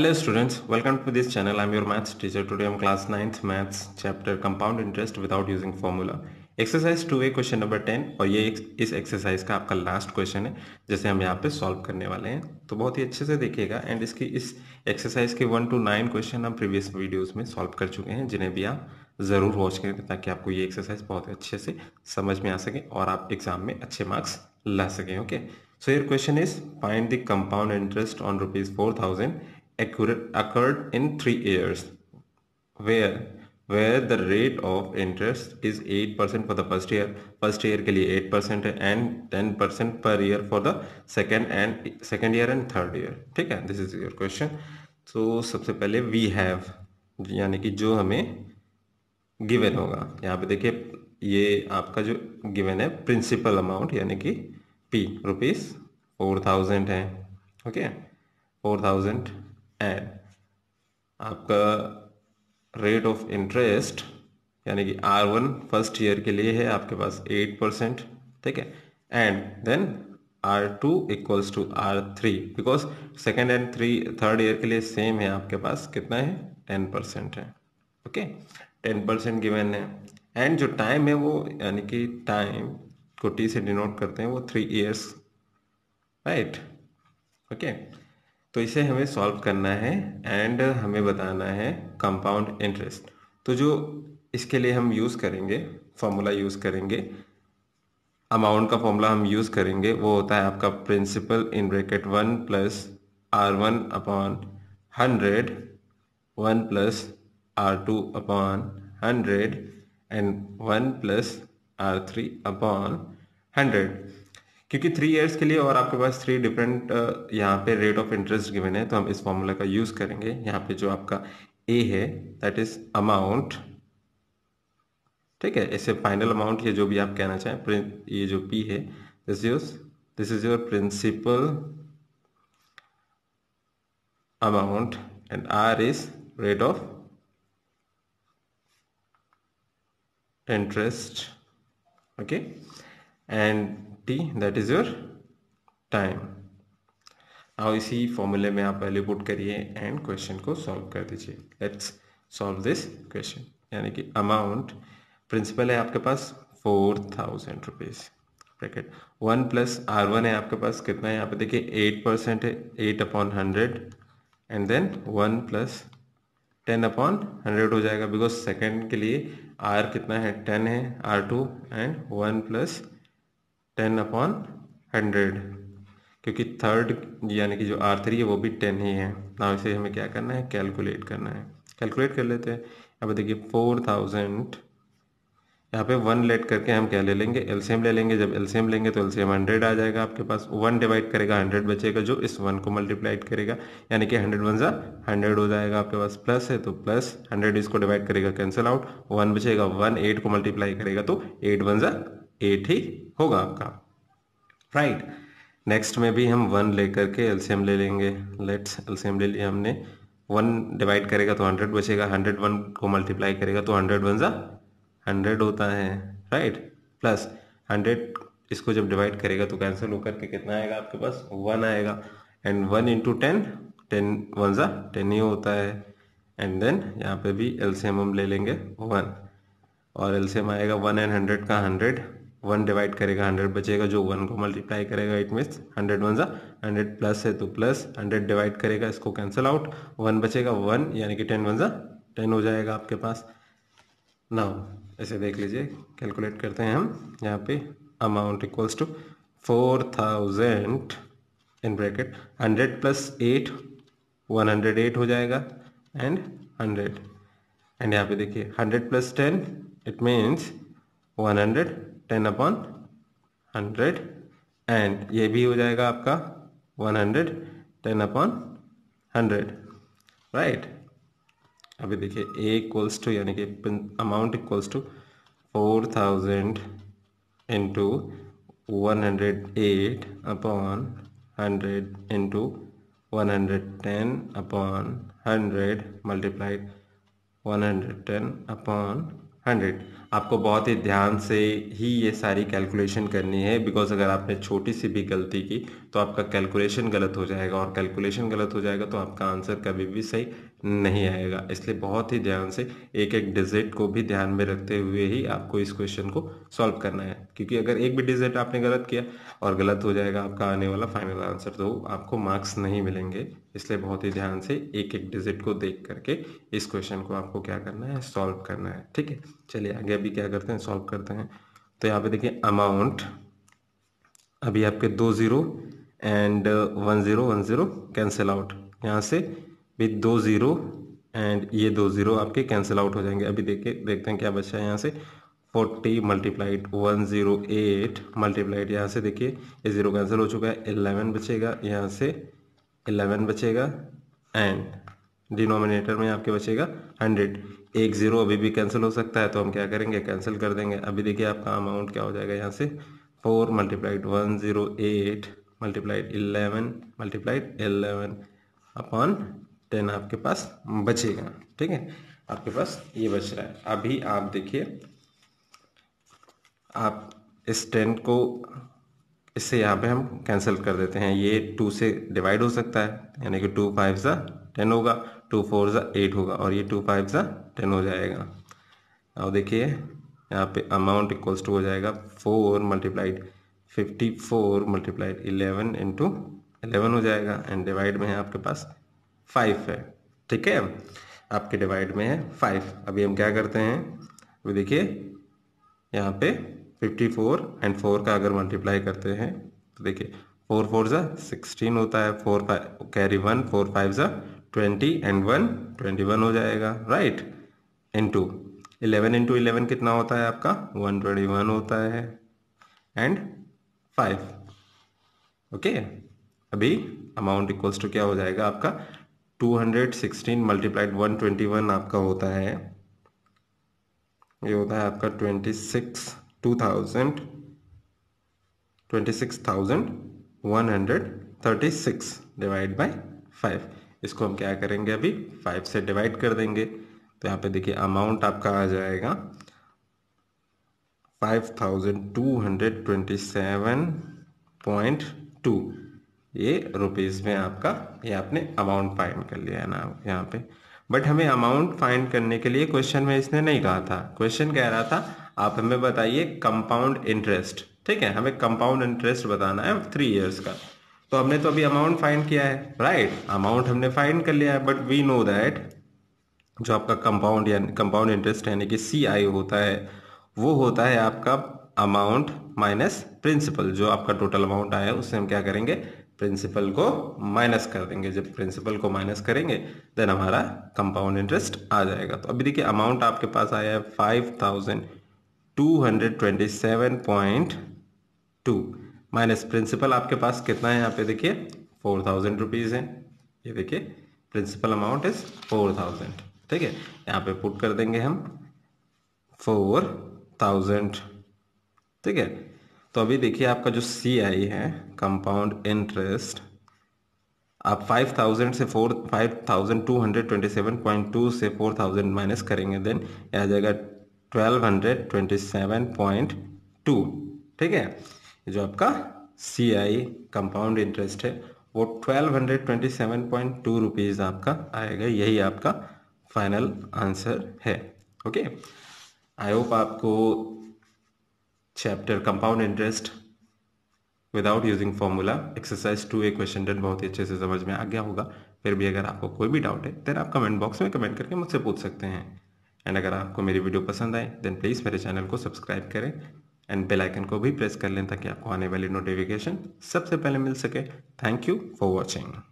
Hello students, welcome to this channel. I'm your maths teacher. Today I'm class 9th maths chapter compound interest without using formula. Exercise two A question number ten और ये इस exercise का आपका last question है जैसे हम यहाँ पे सॉल्व करने वाले हैं तो बहुत ही अच्छे से देखिएगा एंड इसकी इस एक्सरसाइज के वन टू नाइन क्वेश्चन हम प्रीवियस वीडियोस में सॉल्व कर चुके हैं जिन्हें भी आप ज़रूर वॉच करें ताकि आपको ये एक्सरसाइज बहुत अच्छे से समझ में आ सके और आप एग्जाम में अच्छे मार्क्स ला सकें okay so your question is find the compound interest on rupees four thousand occurred, occurred in three years, where where the rate of interest is 8% for the first year first year के लिए 8% है and 10% per year for the second and second year and third year ठीक है this is your question so सबसे पहले we have यानी कि जो हमें given होगा यहाँ पे देखिए ये आपका जो given है principal amount यानी कि p रुपीज़ फोर थाउजेंड है ओके फोर थाउजेंड एन आपका रेट ऑफ इंटरेस्ट यानी कि आर वन फर्स्ट ईयर के लिए है आपके पास एट परसेंट ठीक है and then R two equals to R three because second and three third year के लिए सेम है आपके पास कितना है टेन परसेंट है ओके टेन परसेंट गिवेन है एंड जो टाइम है वो यानी कि टाइम को टी से डिनोट करते हैं वो थ्री ईयर्स राइट ओके तो इसे हमें सॉल्व करना है एंड हमें बताना है कंपाउंड इंटरेस्ट तो जो इसके लिए हम यूज़ करेंगे फॉर्मूला यूज़ करेंगे अमाउंट का फॉर्मूला हम यूज़ करेंगे वो होता है आपका principal in bracket one plus R one upon hundred one plus R two upon hundred and one plus R three upon hundred क्योंकि थ्री इयर्स के लिए और आपके पास थ्री डिफरेंट uh, यहाँ पे रेट ऑफ इंटरेस्ट गिवन है तो हम इस फॉर्मूला का यूज़ करेंगे यहाँ पे जो आपका ए है दैट इज अमाउंट ठीक है इसे फाइनल अमाउंट ये जो भी आप कहना चाहें ये जो पी है this is this is your principal amount and R is rate of interest okay and T that is your time आओ इसी फॉर्मूले में आप वैल्यू पुट करिए एंड क्वेश्चन को सॉल्व कर दीजिए लेट्स सॉल्व दिस क्वेश्चन यानी कि अमाउंट प्रिंसिपल है आपके पास four thousand rupees bracket one plus R one है आपके पास कितना है यहाँ पे देखिए एट परसेंट है eight upon hundred and then one plus ten upon hundred हो जाएगा बिकॉज सेकेंड के लिए आर कितना है टेन है R two and one plus ten upon hundred क्योंकि थर्ड यानी कि जो आर थ्री है वो भी टेन ही है ना इसे हमें क्या करना है कैलकुलेट करना है कैलकुलेट कर लेते हैं अब देखिए फोर थाउजेंड यहाँ पे वन लेट करके हम क्या ले लेंगे एलसीएम ले लेंगे जब एलसीएम लेंगे तो एलसीएम हंड्रेड आ जाएगा आपके पास वन डिवाइड करेगा हंड्रेड बचेगा जो इस वन को मल्टीप्लाइड करेगा यानी कि हंड्रेड वन सा हंड्रेड हो जाएगा आपके पास प्लस है तो प्लस हंड्रेड इसको डिवाइड करेगा कैंसिल आउट वन बचेगा वन एट को मल्टीप्लाई करेगा तो एट वन सा एट ही होगा आपका राइट नेक्स्ट में भी हम वन लेकर के एल्सियम ले लेंगे लेट्स एल्सियम ले लिया हमने वन डिवाइड करेगा तो हंड्रेड बचेगा हंड्रेड वन को मल्टीप्लाई करेगा तो हंड्रेड वन ज़ा हंड्रेड होता है राइट प्लस हंड्रेड इसको जब डिवाइड करेगा तो कैंसिल होकर के कितना आएगा आपके पास वन आएगा and one into ten ten one ज़ा टेन ही होता है एंड देन यहाँ पे भी एल्सीम हम ले लेंगे वन और एल्सियम आएगा वन एंड हंड्रेड का हंड्रेड वन डिवाइड करेगा हंड्रेड बचेगा जो वन को मल्टीप्लाई करेगा इट मीन्स हंड्रेड वन सा हंड्रेड प्लस है तो प्लस हंड्रेड डिवाइड करेगा इसको कैंसिल आउट वन बचेगा वन यानी कि टेन वन सा टेन हो जाएगा आपके पास नाउ ऐसे देख लीजिए कैलकुलेट करते हैं हम यहाँ पे amount equals to four thousand in bracket hundred plus eight one hundred eight हो जाएगा एंड हंड्रेड एंड यहाँ पे देखिए hundred plus ten it means one hundred ten upon hundred and ये भी हो जाएगा आपका one hundred ten upon hundred right अभी देखिए ए इक्वल्स टू यानी कि amount equals to four thousand into one hundred eight upon hundred into one hundred ten upon hundred multiplied one hundred ten upon hundred आपको बहुत ही ध्यान से ही ये सारी कैलकुलेशन करनी है बिकॉज़ अगर आपने छोटी सी भी गलती की तो आपका कैलकुलेशन गलत हो जाएगा और कैलकुलेशन गलत हो जाएगा तो आपका आंसर कभी भी सही नहीं आएगा इसलिए बहुत ही ध्यान से एक एक डिजिट को भी ध्यान में रखते हुए ही आपको इस क्वेश्चन को सॉल्व करना है क्योंकि अगर एक भी डिजिट आपने गलत किया और गलत हो जाएगा आपका आने वाला फाइनल आंसर तो आपको मार्क्स नहीं मिलेंगे इसलिए बहुत ही ध्यान से एक एक डिजिट को देख करके इस क्वेश्चन को आपको क्या करना है सॉल्व करना है ठीक है चलिए आगे अभी क्या करते हैं सॉल्व करते हैं तो यहाँ पे देखिए अमाउंट अभी आपके दो zero and one zero one zero cancel out यहाँ से भी दो ज़ीरो एंड ये दो ज़ीरो आपके कैंसिल आउट हो जाएंगे अभी देखिए देखते हैं क्या बचा है यहाँ से forty multiplied one zero eight multiplied यहाँ से देखिए ये ज़ीरो कैंसिल हो चुका है एलेवन बचेगा यहाँ से एलेवन बचेगा एंड डिनोमिनेटर में आपके बचेगा हंड्रेड एक ज़ीरो अभी भी कैंसिल हो सकता है तो हम क्या करेंगे कैंसिल कर देंगे अभी देखिए आपका अमाउंट क्या हो जाएगा यहाँ से four multiplied one zero eight multiplied eleven multiplied eleven upon ten आपके पास बचेगा ठीक है आपके पास ये बच रहा है अभी आप देखिए आप इस टेन को इससे यहाँ पे हम कैंसिल कर देते हैं ये टू से डिवाइड हो सकता है यानी कि टू फाइव सा टेन होगा टू फोर ज़ा एट होगा और ये टू फाइव ज़ा टेन हो जाएगा और देखिए यहाँ पे अमाउंट इक्वल्स टू हो जाएगा four multiplied fifty four multiplied eleven into eleven हो जाएगा एंड डिवाइड में है आपके पास फाइव है ठीक है आपके डिवाइड में है फाइव अभी हम क्या करते हैं अभी देखिए यहाँ पे फिफ्टी फोर एंड फोर का अगर मल्टीप्लाई करते हैं तो देखिए फोर फोर ज़ा सिक्सटीन होता है four five carry one four five ज़ा twenty and one twenty one हो जाएगा right and two eleven into eleven कितना होता है आपका वन ट्वेंटी वन होता है एंड फाइव ओके अभी अमाउंट इक्वल्स टू क्या हो जाएगा आपका two hundred sixteen multiplied one twenty one आपका होता है ये होता है आपका twenty six two thousand twenty six thousand one hundred thirty six divide by five इसको हम क्या करेंगे अभी फाइव से डिवाइड कर देंगे तो यहाँ पे देखिए अमाउंट आपका आ जाएगा five thousand two hundred twenty seven point two ये रुपीज़ में आपका ये आपने अमाउंट फाइंड कर लिया है ना यहाँ पे बट हमें अमाउंट फाइंड करने के लिए क्वेश्चन में इसने नहीं कहा था क्वेश्चन कह रहा था आप हमें बताइए कंपाउंड इंटरेस्ट ठीक है हमें कंपाउंड इंटरेस्ट बताना है थ्री इयर्स का तो हमने तो अभी अमाउंट फाइंड किया है राइट right? अमाउंट हमने फाइंड कर लिया है बट वी नो दैट जो आपका कंपाउंड कंपाउंड इंटरेस्ट यानी कि सी आई होता है वो होता है आपका अमाउंट माइनस प्रिंसिपल जो आपका टोटल अमाउंट आया है उससे हम क्या करेंगे प्रिंसिपल को माइनस कर देंगे जब प्रिंसिपल को माइनस करेंगे देन हमारा कंपाउंड इंटरेस्ट आ जाएगा तो अभी देखिए अमाउंट आपके पास आया है five thousand two hundred twenty seven point two minus principal आपके पास कितना है यहाँ पे देखिए फोर थाउजेंड रुपीज़ है ये देखिए principal amount is four thousand ठीक है यहाँ पे पुट कर देंगे हम फोर थाउजेंड ठीक है तो अभी देखिए आपका जो सी आई है कंपाउंड इंटरेस्ट आप फाइव थाउजेंड से four five thousand two hundred twenty seven point two से फोर थाउजेंड माइनस करेंगे देन यह आ जाएगा twelve hundred twenty seven point two ठीक है जो आपका सी आई कंपाउंड इंटरेस्ट है वो twelve hundred twenty seven point two rupees आपका आएगा यही आपका फाइनल आंसर है ओके आई होप आपको chapter compound interest without using formula exercise two A question ten बहुत ही अच्छे से समझ में आ गया होगा फिर भी अगर आपको कोई भी डाउट है देन आप कमेंट बॉक्स में कमेंट करके मुझसे पूछ सकते हैं एंड अगर आपको मेरी वीडियो पसंद आए देन प्लीज़ मेरे चैनल को सब्सक्राइब करें एंड बेल आइकन को भी प्रेस कर लें ताकि आपको आने वाली नोटिफिकेशन सबसे पहले मिल सके थैंक यू फॉर वॉचिंग